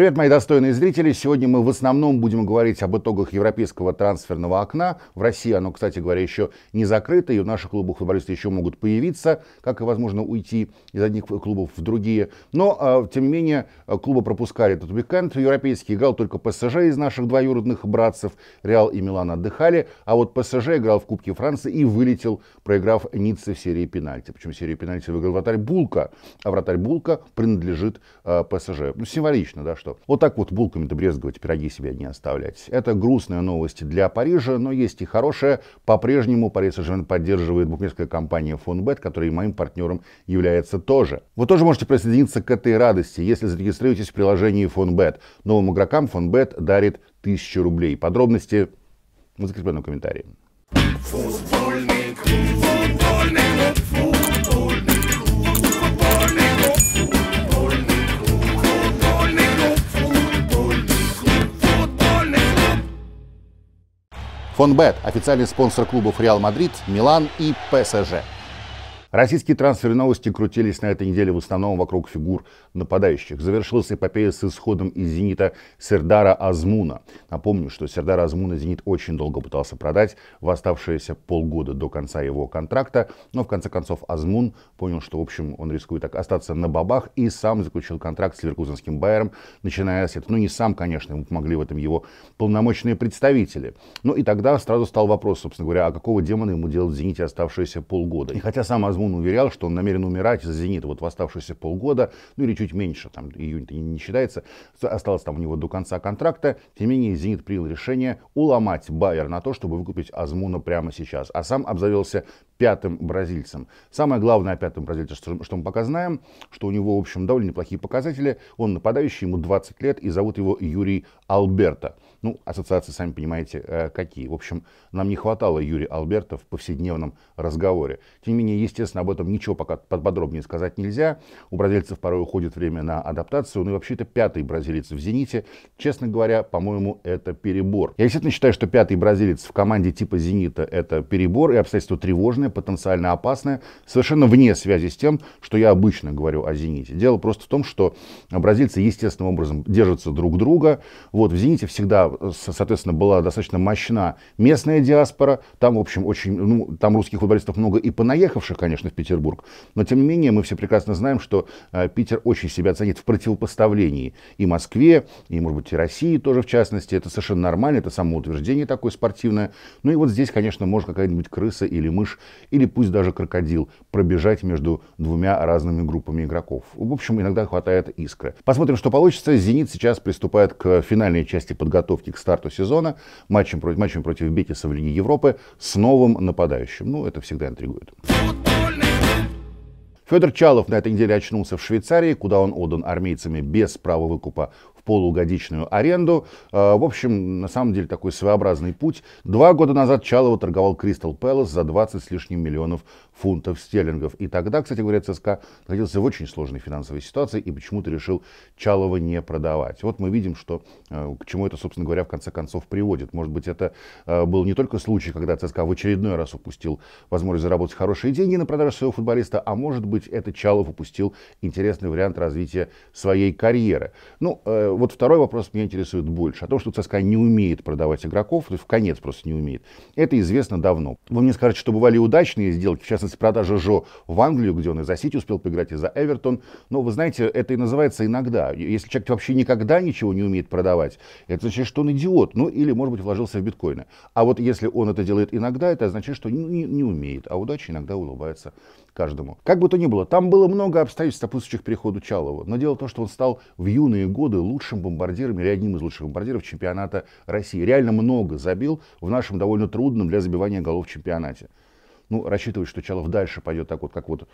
Привет, мои достойные зрители! Сегодня мы в основном будем говорить об итогах европейского трансферного окна. В России оно, кстати говоря, еще не закрыто, и у наших клубов футболисты еще могут появиться, как и, возможно, уйти из одних клубов в другие. Но, а, тем не менее, клубы пропускали этот уикенд. Европейский играл только ПСЖ из наших двоюродных братцев. Реал и Милан отдыхали, а вот ПСЖ играл в Кубке Франции и вылетел, проиграв Ницце в серии пенальти. Причем серию пенальти выиграл вратарь Булка, а вратарь Булка принадлежит а, ПСЖ. Ну, символично, да, что что вот так вот булками-то брезговать, пироги себе не оставлять. Это грустная новость для Парижа, но есть и хорошая. По-прежнему Париж Сен-Жермен поддерживает букмекерская компания Фонбет, которая моим партнером является тоже. Вы тоже можете присоединиться к этой радости, если зарегистрируетесь в приложении Фонбет. Новым игрокам Фонбет дарит 1000 рублей. Подробности в закрепленном комментарии. Фонбет. Фонбет – официальный спонсор клубов Реал Мадрид, Милан и ПСЖ. Российские трансферы новости крутились на этой неделе в основном вокруг фигур нападающих. Завершилась эпопея с исходом из «Зенита» Сердара Азмуна. Напомню, что Сердара Азмуна «Зенит» очень долго пытался продать в оставшиеся полгода до конца его контракта, но в конце концов Азмун понял, что в общем он рискует так остаться на бабах и сам заключил контракт с Ливеркузенским Байером, начиная с этого. Ну не сам, конечно, ему помогли в этом его полномочные представители. Ну и тогда сразу стал вопрос, собственно говоря, а какого демона ему делать в «Зените» оставшиеся полгода? И хотя сам Азмун Мазмун уверял, что он намерен умирать за «Зенит» вот в оставшиеся полгода, ну или чуть меньше, там июнь-то не считается, осталось там у него до конца контракта. Тем не менее, «Зенит» принял решение уломать Байер на то, чтобы выкупить Азмуна прямо сейчас, а сам обзавелся пятым бразильцем. Самое главное о пятом бразильце, что, что мы пока знаем, что у него, в общем, довольно неплохие показатели. Он нападающий, ему 20 лет, и зовут его Юрий Алберта. Ну, ассоциации, сами понимаете, э, какие. В общем, нам не хватало Юрия Алберта в повседневном разговоре. Тем не менее, естественно, об этом ничего пока подробнее сказать нельзя. У бразильцев порой уходит время на адаптацию. Ну и вообще, то пятый бразилец в «Зените». Честно говоря, по-моему, это перебор. Я действительно считаю, что пятый бразилец в команде типа «Зенита» — это перебор и обстоятельство тревожное, потенциально опасное, совершенно вне связи с тем, что я обычно говорю о «Зените». Дело просто в том, что бразильцы естественным образом держатся друг друга. Вот в «Зените» всегда Э, соответственно, была достаточно мощна местная диаспора. Там, в общем, очень, ну, там русских футболистов много и понаехавших, конечно, в Петербург. Но, тем не менее, мы все прекрасно знаем, что э, Питер очень себя ценит в противопоставлении и Москве, и, может быть, и России тоже, в частности. Это совершенно нормально, это самоутверждение такое спортивное. Ну и вот здесь, конечно, может какая-нибудь крыса или мышь, или пусть даже крокодил пробежать между двумя разными группами игроков. В общем, иногда хватает искры. Посмотрим, что получится. «Зенит» сейчас приступает к финальной части подготовки подготовки к старту сезона, матчем против, матчем против Бетиса в Лиге Европы с новым нападающим. Ну, это всегда интригует. Федор Чалов на этой неделе очнулся в Швейцарии, куда он отдан армейцами без права выкупа в полугодичную аренду. Э, в общем, на самом деле такой своеобразный путь. Два года назад Чалова торговал Кристал Пэлас за 20 с лишним миллионов фунтов стерлингов. И тогда, кстати говоря, ЦСКА находился в очень сложной финансовой ситуации и почему-то решил Чалова не продавать. Вот мы видим, что э, к чему это, собственно говоря, в конце концов приводит. Может быть, это э, был не только случай, когда ЦСКА в очередной раз упустил возможность заработать хорошие деньги на продажу своего футболиста, а может быть, это Чалов упустил интересный вариант развития своей карьеры. Ну, вот второй вопрос меня интересует больше. О том, что ЦСКА не умеет продавать игроков, то есть в конец просто не умеет. Это известно давно. Вы мне скажете, что бывали удачные сделки, в частности, продажа Жо в Англию, где он и за Сити успел поиграть, и за Эвертон. Но вы знаете, это и называется иногда. Если человек вообще никогда ничего не умеет продавать, это значит, что он идиот. Ну, или, может быть, вложился в биткоины. А вот если он это делает иногда, это означает, что не, не, умеет. А удача иногда улыбается каждому. Как бы то ни было, там было много обстоятельств, опустивших переходу Чалова. Но дело в том, что он стал в юные годы лучше лучшим бомбардиром или одним из лучших бомбардиров чемпионата России. Реально много забил в нашем довольно трудном для забивания голов чемпионате. Ну, рассчитывать, что Чалов дальше пойдет так вот, как вот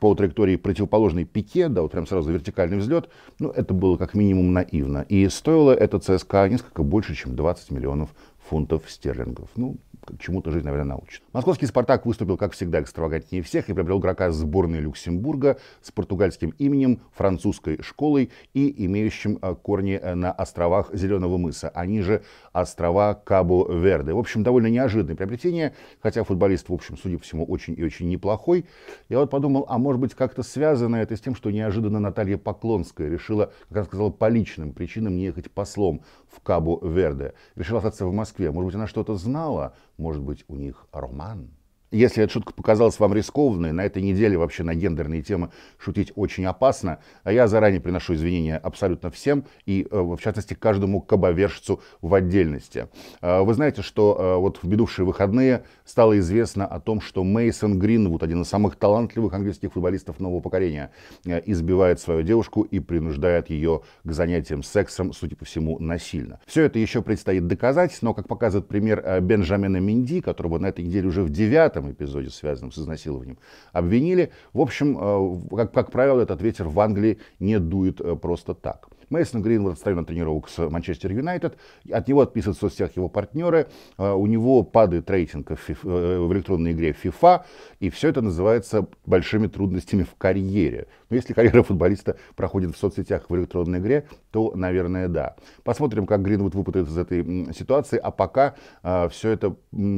по траектории противоположной пике, да, вот прям сразу вертикальный взлет, ну, это было как минимум наивно. И стоило это ЦСКА несколько больше, чем 20 миллионов фунтов стерлингов. Ну, чему-то жизнь, наверное, научит. Московский «Спартак» выступил, как всегда, экстравагантнее всех и приобрел игрока сборной Люксембурга с португальским именем, французской школой и имеющим а, корни э, на островах Зеленого мыса, они а же острова Кабо-Верде. В общем, довольно неожиданное приобретение, хотя футболист, в общем, судя по всему, очень и очень неплохой. Я вот подумал, а может быть, как-то связано это с тем, что неожиданно Наталья Поклонская решила, как она сказала, по личным причинам не ехать послом в Кабо-Верде. Решила остаться в Москве Москве. Может быть, она что-то знала, может быть, у них роман. Если эта шутка показалась вам рискованной, на этой неделе вообще на гендерные темы шутить очень опасно. А я заранее приношу извинения абсолютно всем и, э, в частности, каждому кабовержцу в отдельности. А, вы знаете, что э, вот в бедувшие выходные стало известно о том, что Мейсон Гринвуд, один из самых талантливых английских футболистов нового поколения, э, избивает свою девушку и принуждает ее к занятиям сексом, судя по всему, насильно. Все это еще предстоит доказать, но, как показывает пример Бенджамина Минди, которого на этой неделе уже в девятом этом эпизоде, связанном с изнасилованием, обвинили. В общем, э, как, как правило, этот ветер в Англии не дует э, просто так. Мейсон Гринвуд отстает на тренировок с Манчестер Юнайтед, от него отписывают в соцсетях его партнеры, э, у него падает рейтинг в электронной игре FIFA, и все это называется большими трудностями в карьере. Но ну, если карьера футболиста проходит в соцсетях в электронной игре, то, наверное, да. Посмотрим, как Гринвуд выпутается из этой ситуации. А пока э, а, все это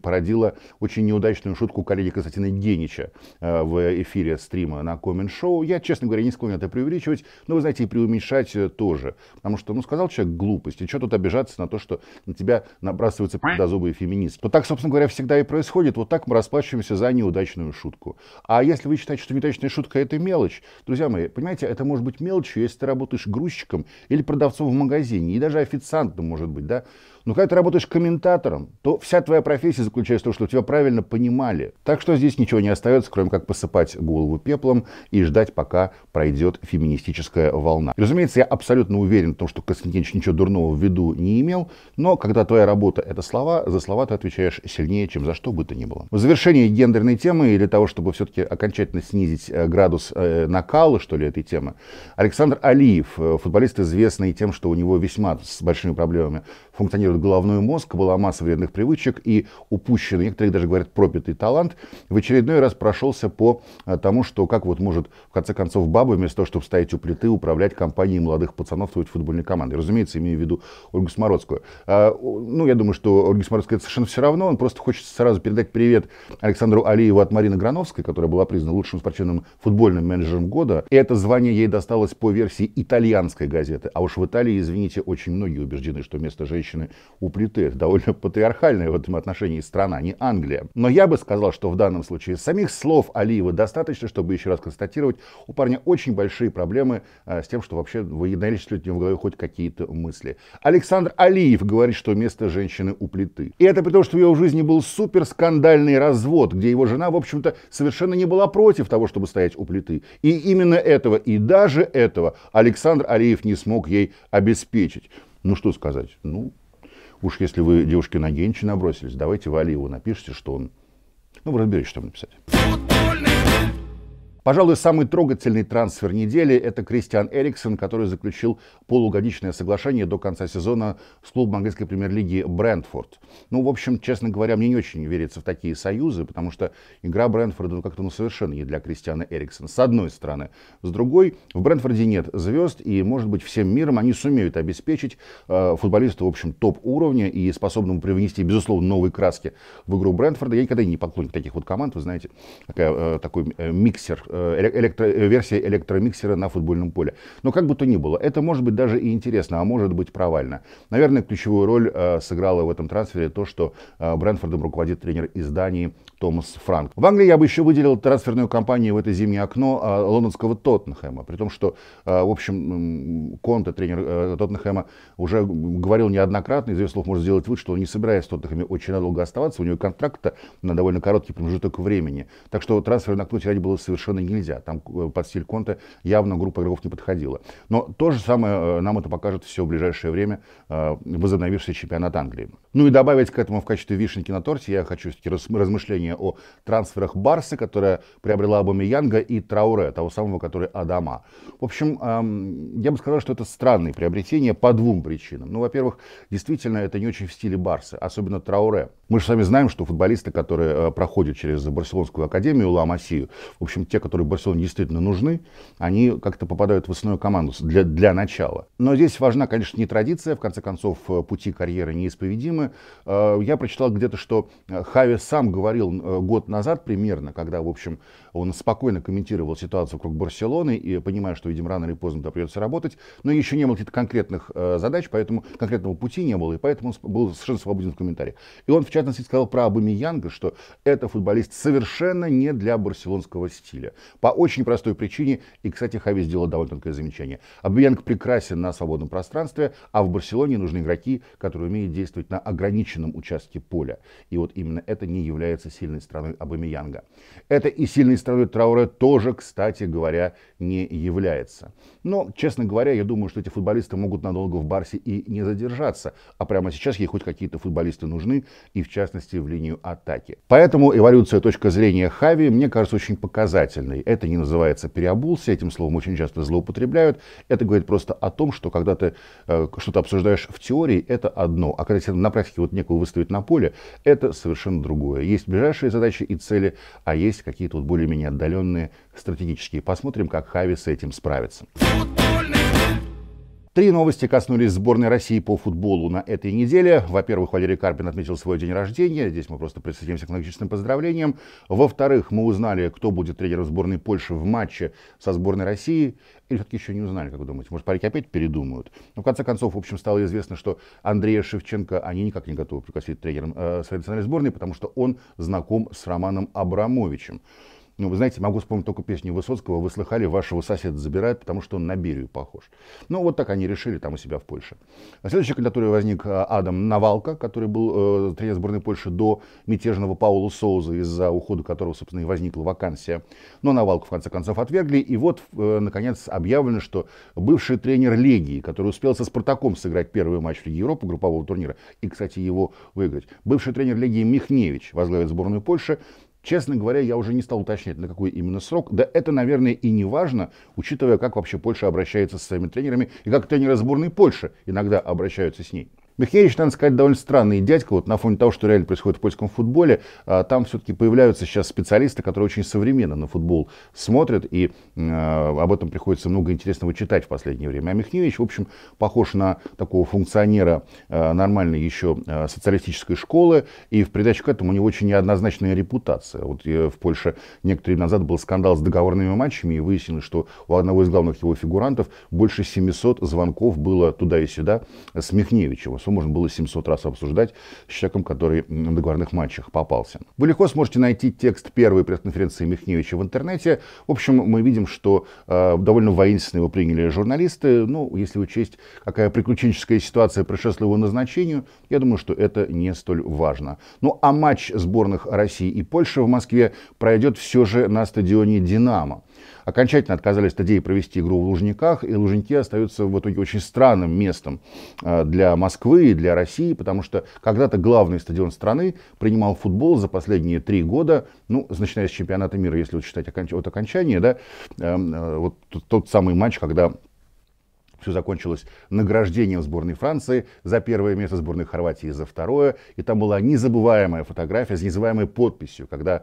породило очень неудачную шутку коллеги Константина Генича э, в эфире стрима на Коммент Шоу. Я, честно говоря, не склонен это преувеличивать, но, вы знаете, и преуменьшать э, тоже. Потому что, ну, сказал человек глупость, и что тут обижаться на то, что на тебя набрасываются подозубые феминистки. Вот так, собственно говоря, всегда и происходит. Вот так мы расплачиваемся за неудачную шутку. А если вы считаете, что неудачная шутка – это мелочь, друзья, друзья мои, понимаете, это может быть мелочью, если ты работаешь грузчиком или продавцом в магазине, и даже официантом, может быть, да. Но ну, когда ты работаешь комментатором, то вся твоя профессия заключается в том, что тебя правильно понимали. Так что здесь ничего не остается, кроме как посыпать голову пеплом и ждать, пока пройдет феминистическая волна. И, разумеется, я абсолютно уверен в том, что Константинович ничего дурного в виду не имел, но когда твоя работа — это слова, за слова ты отвечаешь сильнее, чем за что бы то ни было. В завершении гендерной темы, и для того, чтобы все-таки окончательно снизить э, градус э, накала, что ли, этой темы, Александр Алиев, э, футболист, известный тем, что у него весьма с большими проблемами функционирует контролирует головной мозг, была масса вредных привычек и упущенный, некоторые даже говорят, пропитый талант, в очередной раз прошелся по э, тому, что как вот может, в конце концов, баба вместо того, чтобы стоять у плиты, управлять компанией молодых пацанов своей футбольной команды. Разумеется, имею в виду Ольгу Смородскую. А, ну, я думаю, что Ольга Смородской это совершенно все равно, он просто хочет сразу передать привет Александру Алиеву от Марины Грановской, которая была признана лучшим спортивным футбольным менеджером года. И это звание ей досталось по версии итальянской газеты. А уж в Италии, извините, очень многие убеждены, что место женщины у плиты. Довольно патриархальная в этом отношении страна, не Англия. Но я бы сказал, что в данном случае самих слов Алиева достаточно, чтобы еще раз констатировать, у парня очень большие проблемы а, с тем, что вообще вы выедналичивают у него в голове хоть какие-то мысли. Александр Алиев говорит, что место женщины у плиты. И это при том, что в его жизни был супер скандальный развод, где его жена, в общем-то, совершенно не была против того, чтобы стоять у плиты. И именно этого, и даже этого Александр Алиев не смог ей обеспечить. Ну что сказать, ну Уж если вы девушке на генчи набросились, давайте Вали его напишите, что он... Ну, вы разберете, что написать. Пожалуй, самый трогательный трансфер недели – это Кристиан Эриксон, который заключил полугодичное соглашение до конца сезона с клубом английской премьер-лиги Брэндфорд. Ну, в общем, честно говоря, мне не очень верится в такие союзы, потому что игра Брэндфорда ну, как-то ну, совершенно не для Кристиана Эриксона, с одной стороны. С другой, в Брэндфорде нет звезд, и, может быть, всем миром они сумеют обеспечить э, футболисту, в общем, топ-уровня и способному привнести, безусловно, новые краски в игру Брэндфорда. Я никогда не поклонник таких вот команд, вы знаете, такая, э, такой э, миксер Э, электро, э, версия электромиксера на футбольном поле. Но как бы то ни было, это может быть даже и интересно, а может быть провально. Наверное, ключевую роль э, сыграло в этом трансфере то, что Брэнфордом руководит тренер из Дании Томас Франк. В Англии я бы еще выделил трансферную кампанию в это зимнее окно лондонского Тоттенхэма, при том, что, в общем, Конте, тренер Тоттенхэма, уже говорил неоднократно, из слов может сделать вывод, что он не собирается в Тоттенхэме очень надолго оставаться, у него контракта на довольно короткий промежуток времени. Так что трансфер на окно ради было совершенно явно нельзя. Там э, под стиль Конте явно группа игроков не подходила. Но то же самое э, нам это покажет все в ближайшее время э, возобновившийся чемпионат Англии. Ну и добавить к этому в качестве вишенки на торте я хочу размышления о трансферах Барсы, которая приобрела Янга и Трауре, того самого, который Адама. В общем, эм, я бы сказал, что это странные приобретения по двум причинам. Ну, во-первых, действительно, это не очень в стиле Барсы, особенно Трауре. Мы же сами знаем, что футболисты, которые проходят через Барселонскую академию Ла-Масию, в общем, те, которые Барселоне действительно нужны, они как-то попадают в основную команду для, для начала. Но здесь важна, конечно, не традиция, в конце концов, э, пути карьеры неисповедимы. Э, я прочитал где-то, что э, Хави сам говорил год назад примерно, когда, в общем, он спокойно комментировал ситуацию вокруг Барселоны и понимая, что, видимо, рано или поздно туда придется работать, но еще не было каких-то конкретных э, задач, поэтому конкретного пути не было, и поэтому он был совершенно свободен в комментариях. И он, в частности, сказал про Абамиянга, что это футболист совершенно не для барселонского стиля. По очень простой причине, и, кстати, Хави сделал довольно тонкое замечание. Абамиянг прекрасен на свободном пространстве, а в Барселоне нужны игроки, которые умеют действовать на ограниченном участке поля. И вот именно это не является сильной стороной Абамиянга. Это и сильный страной Трауре тоже, кстати говоря, не является. Но, честно говоря, я думаю, что эти футболисты могут надолго в Барсе и не задержаться. А прямо сейчас ей хоть какие-то футболисты нужны, и в частности в линию атаки. Поэтому эволюция точки зрения Хави, мне кажется, очень показательной. Это не называется переобулся, этим словом очень часто злоупотребляют. Это говорит просто о том, что когда ты э, что-то обсуждаешь в теории, это одно. А когда тебе на практике вот некого выставить на поле, это совершенно другое. Есть ближайшие задачи и цели, а есть какие-то вот более времени отдаленные стратегические. Посмотрим, как Хави с этим справится. Три новости коснулись сборной России по футболу на этой неделе. Во-первых, Валерий Карпин отметил свой день рождения. Здесь мы просто присоединимся к многочисленным поздравлениям. Во-вторых, мы узнали, кто будет тренером сборной Польши в матче со сборной России. Или все-таки еще не узнали, как вы думаете? Может, парики опять передумают? Но, в конце концов, в общем, стало известно, что Андрея Шевченко они никак не готовы пригласить тренером э, своей национальной сборной, потому что он знаком с Романом Абрамовичем. Ну, вы знаете, могу вспомнить только песню Высоцкого. Вы слыхали, вашего соседа забирают, потому что он на Берию похож. Ну, вот так они решили там у себя в Польше. А следующей кандидатуре возник а, Адам Навалка, который был э, тренер сборной Польши до мятежного Паула Соуза, из-за ухода которого, собственно, и возникла вакансия. Но Навалку, в конце концов, отвергли. И вот, э, наконец, объявлено, что бывший тренер Легии, который успел со Спартаком сыграть первый матч Лиги Европы группового турнира и, кстати, его выиграть, бывший тренер Легии Михневич возглавит сборную Польши. Честно говоря, я уже не стал уточнять, на какой именно срок. Да это, наверное, и не важно, учитывая, как вообще Польша обращается с своими тренерами и как тренеры сборной Польши иногда обращаются с ней. Михеевич, надо сказать, довольно странный дядька. Вот на фоне того, что реально происходит в польском футболе, а, там все-таки появляются сейчас специалисты, которые очень современно на футбол смотрят, и а, об этом приходится много интересного читать в последнее время. А Михеевич, в общем, похож на такого функционера а, нормальной еще социалистической школы, и в придачу к этому у него очень неоднозначная репутация. Вот э, в Польше некоторое время назад был скандал с договорными матчами, и выяснилось, что у одного из главных его фигурантов больше 700 звонков было туда и сюда с Михневичем что можно было 700 раз обсуждать с человеком, который на договорных матчах попался. Вы легко сможете найти текст первой пресс-конференции Михневича в интернете. В общем, мы видим, что э, довольно воинственно его приняли журналисты. Ну, если учесть, какая приключенческая ситуация предшествовала его назначению, я думаю, что это не столь важно. Ну, а матч сборных России и Польши в Москве пройдет все же на стадионе «Динамо» окончательно отказались от провести игру в Лужниках, и Лужники остаются в итоге очень странным местом а, для Москвы и для России, потому что когда-то главный стадион страны принимал футбол за последние три года, ну, начиная с чемпионата мира, если вот считать оконч... от окончания, да, эм, э, вот тот самый матч, когда все закончилось награждением сборной Франции за первое место, сборной Хорватии за второе. И там была незабываемая фотография с незабываемой подписью, когда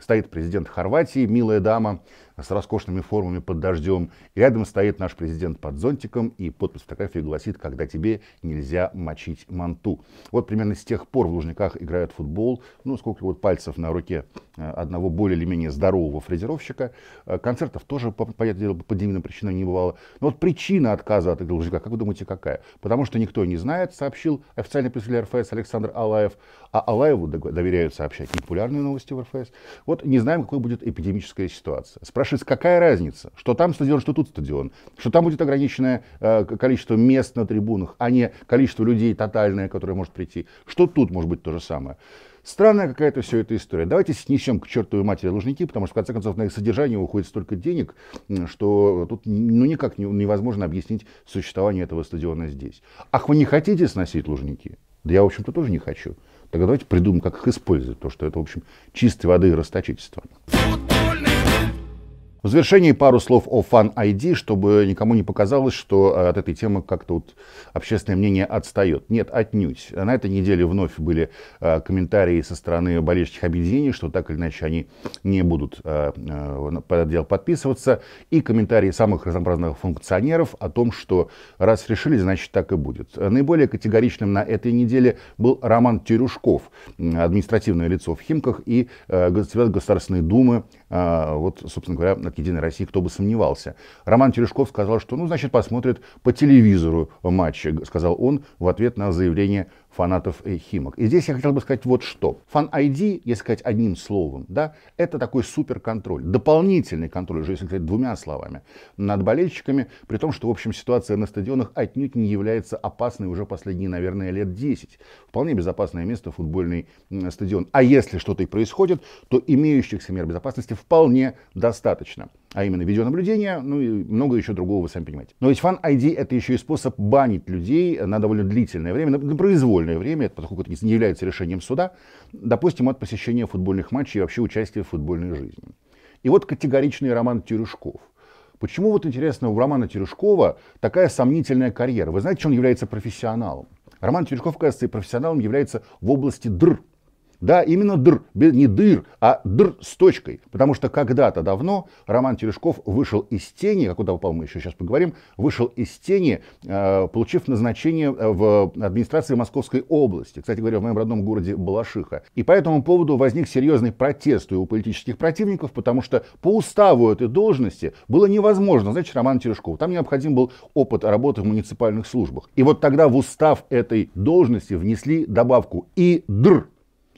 стоит президент Хорватии, милая дама, с роскошными формами под дождем. И рядом стоит наш президент под зонтиком, и подпись фотографии гласит, когда тебе нельзя мочить манту. Вот примерно с тех пор в Лужниках играют в футбол, ну, сколько вот пальцев на руке э, одного более или менее здорового фрезеровщика. Э, концертов тоже, понятное дело, по дивным причинам не бывало. Но вот причина отказа от игры Лужника, как вы думаете, какая? Потому что никто не знает, сообщил официальный представитель РФС Александр Алаев. А Алаеву доверяют сообщать непопулярные новости в РФС. Вот не знаем, какой будет эпидемическая ситуация. Спрашиваю спрашивается, какая разница, что там стадион, что тут стадион, что там будет ограниченное э, количество мест на трибунах, а не количество людей тотальное, которое может прийти, что тут может быть то же самое. Странная какая-то все эта история. Давайте снесем к чертовой матери Лужники, потому что, в конце концов, на их содержание уходит столько денег, что тут ну, никак невозможно объяснить существование этого стадиона здесь. Ах, вы не хотите сносить Лужники? Да я, в общем-то, тоже не хочу. Тогда давайте придумаем, как их использовать, потому что это, в общем, чистой воды и расточительство. В завершении пару слов о Fan ID, чтобы никому не показалось, что э, от этой темы как-то вот общественное мнение отстает. Нет, отнюдь. На этой неделе вновь были э, комментарии со стороны болельщих объединений, что так или иначе они не будут э, под отдел подписываться, и комментарии самых разнообразных функционеров о том, что раз решили, значит так и будет. Наиболее категоричным на этой неделе был Роман Терюшков, административное лицо в Химках и член Государственной Думы, вот, собственно говоря, «Единой России», кто бы сомневался. Роман Терешков сказал, что, ну, значит, посмотрит по телевизору матч, сказал он в ответ на заявление фанатов Химок. И здесь я хотел бы сказать вот что. Фан-ID, если сказать одним словом, да, это такой суперконтроль, дополнительный контроль, уже если сказать двумя словами, над болельщиками, при том, что, в общем, ситуация на стадионах отнюдь не является опасной уже последние, наверное, лет 10. Вполне безопасное место футбольный стадион. А если что-то и происходит, то имеющихся мер безопасности вполне достаточно а именно видеонаблюдение, ну и много еще другого, вы сами понимаете. Но ведь Fan ID это еще и способ банить людей на довольно длительное время, на произвольное время, поскольку это не является решением суда, допустим, от посещения футбольных матчей и вообще участия в футбольной жизни. И вот категоричный Роман Терюшков. Почему вот интересно у Романа Терюшкова такая сомнительная карьера? Вы знаете, что он является профессионалом? Роман Терюшков, кажется, и профессионалом является в области др, да, именно др, не дыр, а др с точкой. Потому что когда-то давно Роман Терешков вышел из тени, а куда упал, мы еще сейчас поговорим, вышел из тени, э, получив назначение э, в администрации Московской области. Кстати говоря, в моем родном городе Балашиха. И по этому поводу возник серьезный протест у политических противников, потому что по уставу этой должности было невозможно, значит, Роман Терешков. Там необходим был опыт работы в муниципальных службах. И вот тогда в устав этой должности внесли добавку и др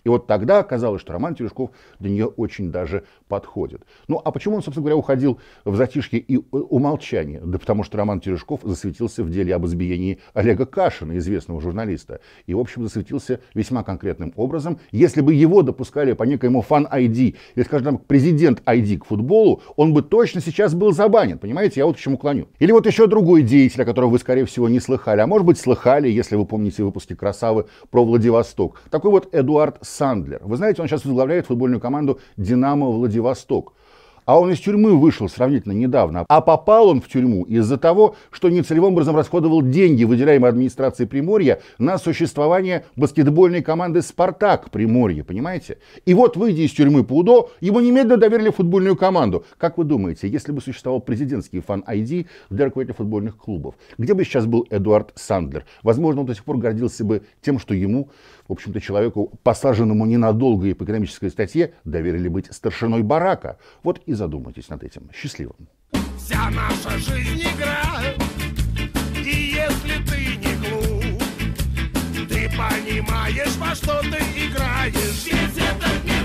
и вот тогда оказалось, что Роман Терешков для нее очень даже подходит. Ну а почему он, собственно говоря, уходил в затишье и э, умолчание? Да потому что Роман Терешков засветился в деле об избиении Олега Кашина, известного журналиста. И, в общем, засветился весьма конкретным образом. Если бы его допускали по некоему фан-ID, или, скажем, там, президент ID к футболу, он бы точно сейчас был забанен. Понимаете, я вот к чему клоню. Или вот еще другой деятель, о котором вы, скорее всего, не слыхали. А может быть, слыхали, если вы помните выпуски «Красавы» про Владивосток. Такой вот Эдуард Сандлер. Вы знаете, он сейчас возглавляет футбольную команду «Динамо Владивосток». А он из тюрьмы вышел сравнительно недавно. А попал он в тюрьму из-за того, что нецелевым образом расходовал деньги, выделяемые администрацией Приморья, на существование баскетбольной команды «Спартак» Приморья, понимаете? И вот, выйдя из тюрьмы по УДО, ему немедленно доверили футбольную команду. Как вы думаете, если бы существовал президентский фан-ID для руководителя футбольных клубов, где бы сейчас был Эдуард Сандлер? Возможно, он до сих пор гордился бы тем, что ему, в общем-то, человеку, посаженному ненадолго и по экономической статье, доверили быть старшиной барака. Вот и задумайтесь над этим. Счастливо! Вся наша жизнь игра, и если ты не глуп, ты понимаешь, во что ты играешь, весь этот мир.